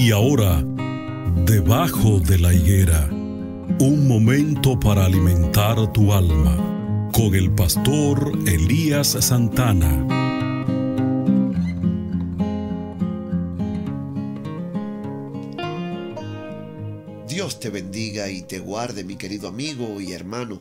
Y ahora, debajo de la higuera, un momento para alimentar tu alma con el pastor Elías Santana. Dios te bendiga y te guarde, mi querido amigo y hermano.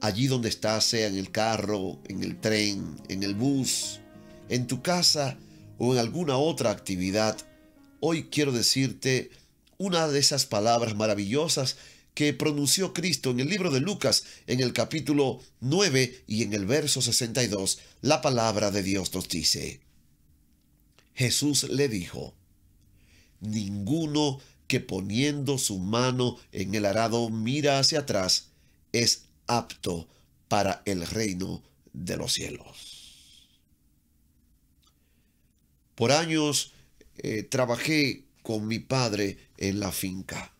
Allí donde estás, sea en el carro, en el tren, en el bus, en tu casa o en alguna otra actividad Hoy quiero decirte una de esas palabras maravillosas que pronunció Cristo en el libro de Lucas, en el capítulo 9 y en el verso 62. La palabra de Dios nos dice, Jesús le dijo, Ninguno que poniendo su mano en el arado mira hacia atrás es apto para el reino de los cielos. Por años, eh, trabajé con mi padre en la finca.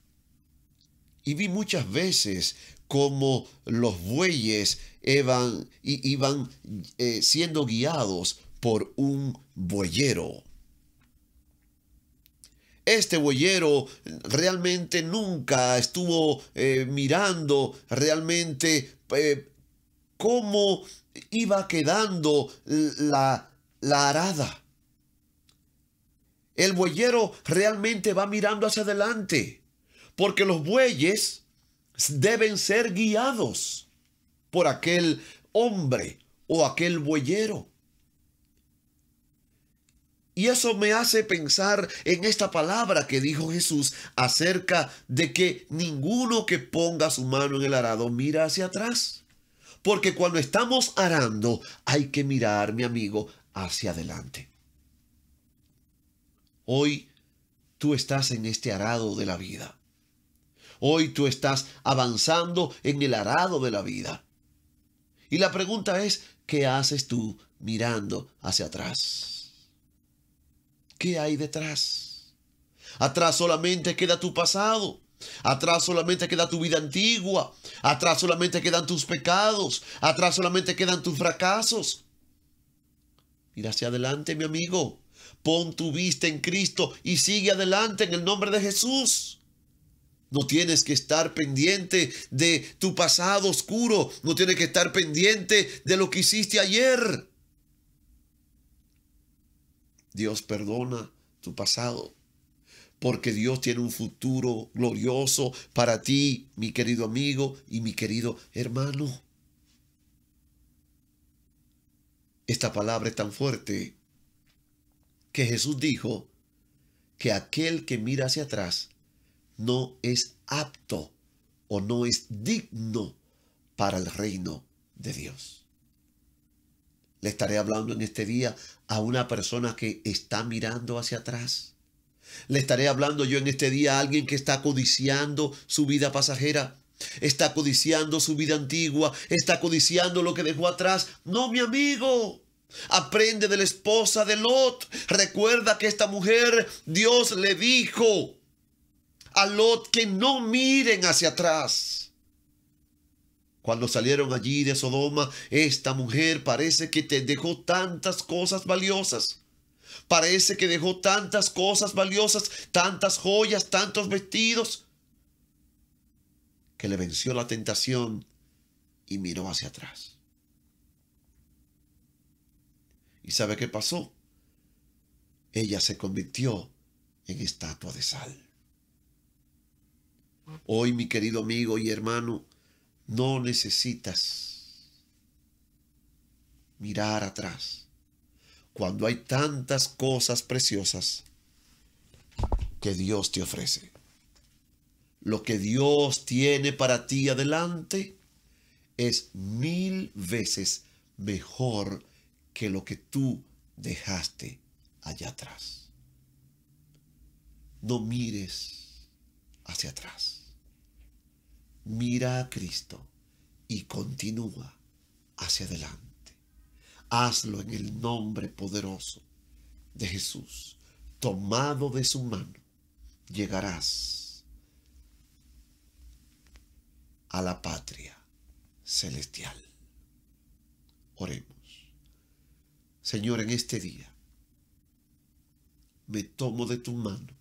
Y vi muchas veces cómo los bueyes iban, iban eh, siendo guiados por un bueyero. Este boyero realmente nunca estuvo eh, mirando realmente cómo iba quedando la, la arada el bueyero realmente va mirando hacia adelante, porque los bueyes deben ser guiados por aquel hombre o aquel bueyero. Y eso me hace pensar en esta palabra que dijo Jesús acerca de que ninguno que ponga su mano en el arado mira hacia atrás. Porque cuando estamos arando hay que mirar, mi amigo, hacia adelante. Hoy tú estás en este arado de la vida. Hoy tú estás avanzando en el arado de la vida. Y la pregunta es, ¿qué haces tú mirando hacia atrás? ¿Qué hay detrás? Atrás solamente queda tu pasado. Atrás solamente queda tu vida antigua. Atrás solamente quedan tus pecados. Atrás solamente quedan tus fracasos. Mira hacia adelante, mi amigo. Pon tu vista en Cristo y sigue adelante en el nombre de Jesús. No tienes que estar pendiente de tu pasado oscuro. No tienes que estar pendiente de lo que hiciste ayer. Dios perdona tu pasado. Porque Dios tiene un futuro glorioso para ti, mi querido amigo y mi querido hermano. Esta palabra es tan fuerte Jesús dijo que aquel que mira hacia atrás no es apto o no es digno para el reino de Dios. Le estaré hablando en este día a una persona que está mirando hacia atrás. Le estaré hablando yo en este día a alguien que está codiciando su vida pasajera. Está codiciando su vida antigua. Está codiciando lo que dejó atrás. No, mi amigo. Aprende de la esposa de Lot. Recuerda que esta mujer, Dios le dijo a Lot que no miren hacia atrás. Cuando salieron allí de Sodoma, esta mujer parece que te dejó tantas cosas valiosas. Parece que dejó tantas cosas valiosas, tantas joyas, tantos vestidos, que le venció la tentación y miró hacia atrás. ¿Y sabe qué pasó? Ella se convirtió en estatua de sal. Hoy, mi querido amigo y hermano, no necesitas mirar atrás cuando hay tantas cosas preciosas que Dios te ofrece. Lo que Dios tiene para ti adelante es mil veces mejor que lo que tú dejaste allá atrás. No mires hacia atrás. Mira a Cristo y continúa hacia adelante. Hazlo en el nombre poderoso de Jesús. Tomado de su mano, llegarás a la patria celestial. Oremos. Señor, en este día me tomo de tu mano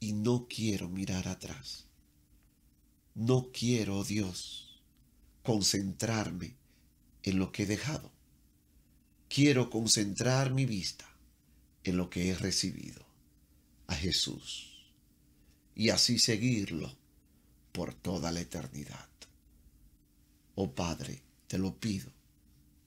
y no quiero mirar atrás. No quiero, oh Dios, concentrarme en lo que he dejado. Quiero concentrar mi vista en lo que he recibido, a Jesús, y así seguirlo por toda la eternidad. Oh Padre, te lo pido